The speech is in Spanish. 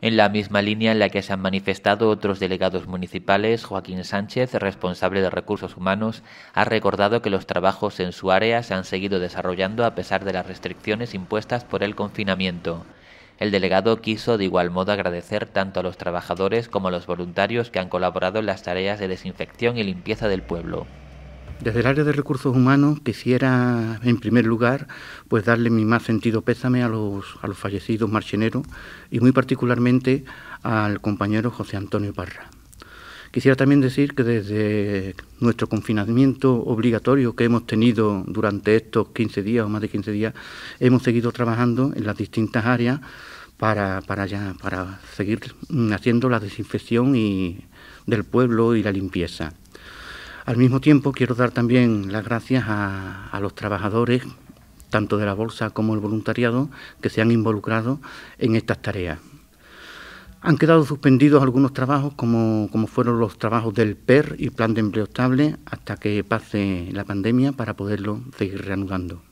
en la misma línea en la que se han manifestado otros delegados municipales, Joaquín Sánchez, responsable de recursos humanos, ha recordado que los trabajos en su área se han seguido desarrollando a pesar de las restricciones impuestas por el confinamiento. El delegado quiso de igual modo agradecer tanto a los trabajadores como a los voluntarios que han colaborado en las tareas de desinfección y limpieza del pueblo. Desde el área de recursos humanos quisiera, en primer lugar, pues darle mi más sentido pésame a los, a los fallecidos marcheneros y muy particularmente al compañero José Antonio Parra. Quisiera también decir que desde nuestro confinamiento obligatorio que hemos tenido durante estos 15 días o más de 15 días, hemos seguido trabajando en las distintas áreas para, para seguir mm, haciendo la desinfección y, del pueblo y la limpieza. Al mismo tiempo, quiero dar también las gracias a, los trabajadores, tanto de la Bolsa como el voluntariado, que se han involucrado en estas tareas. Han quedado suspendidos algunos trabajos, como, como, fueron los trabajos del PER y Plan de Empleo Estable, hasta que pase la pandemia para poderlo seguir reanudando.